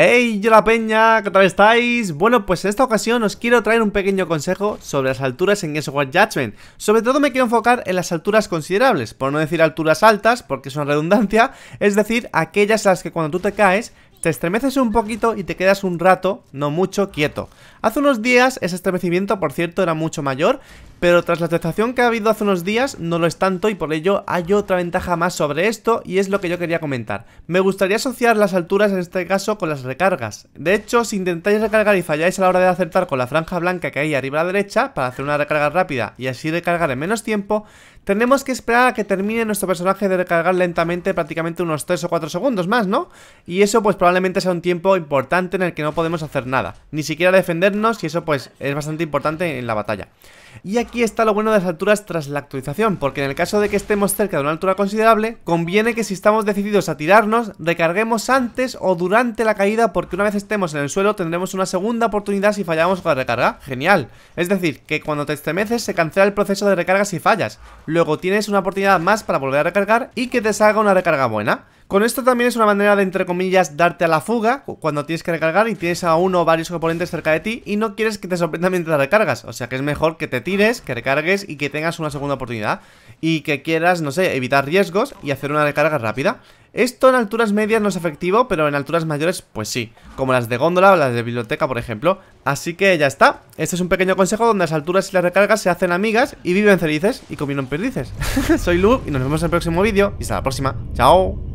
¡Hey! ¡Yo la peña! ¿Qué tal estáis? Bueno, pues en esta ocasión os quiero traer un pequeño consejo sobre las alturas en What Judgment. Sobre todo me quiero enfocar en las alturas considerables, por no decir alturas altas, porque una redundancia, es decir, aquellas a las que cuando tú te caes te estremeces un poquito y te quedas un rato, no mucho, quieto. Hace unos días ese estremecimiento, por cierto, era mucho mayor pero tras la actualización que ha habido hace unos días no lo es tanto y por ello hay otra ventaja más sobre esto y es lo que yo quería comentar. Me gustaría asociar las alturas en este caso con las recargas. De hecho, si intentáis recargar y falláis a la hora de acertar con la franja blanca que hay arriba a la derecha para hacer una recarga rápida y así recargar en menos tiempo, tenemos que esperar a que termine nuestro personaje de recargar lentamente prácticamente unos 3 o 4 segundos más, ¿no? Y eso pues probablemente sea un tiempo importante en el que no podemos hacer nada, ni siquiera defendernos y eso pues es bastante importante en la batalla. Y aquí aquí está lo bueno de las alturas tras la actualización, porque en el caso de que estemos cerca de una altura considerable, conviene que si estamos decididos a tirarnos, recarguemos antes o durante la caída, porque una vez estemos en el suelo tendremos una segunda oportunidad si fallamos con la recarga. Genial. Es decir, que cuando te estremeces se cancela el proceso de recarga si fallas. Luego tienes una oportunidad más para volver a recargar y que te salga una recarga buena. Con esto también es una manera de, entre comillas, darte a la fuga cuando tienes que recargar y tienes a uno o varios oponentes cerca de ti y no quieres que te sorprenda mientras recargas. O sea que es mejor que te tires, que recargues y que tengas una segunda oportunidad. Y que quieras, no sé, evitar riesgos y hacer una recarga rápida. Esto en alturas medias no es efectivo, pero en alturas mayores pues sí, como las de góndola o las de biblioteca por ejemplo. Así que ya está, este es un pequeño consejo donde las alturas y las recargas se hacen amigas y viven felices y comieron perdices. Soy Lu y nos vemos en el próximo vídeo y hasta la próxima. ¡Chao!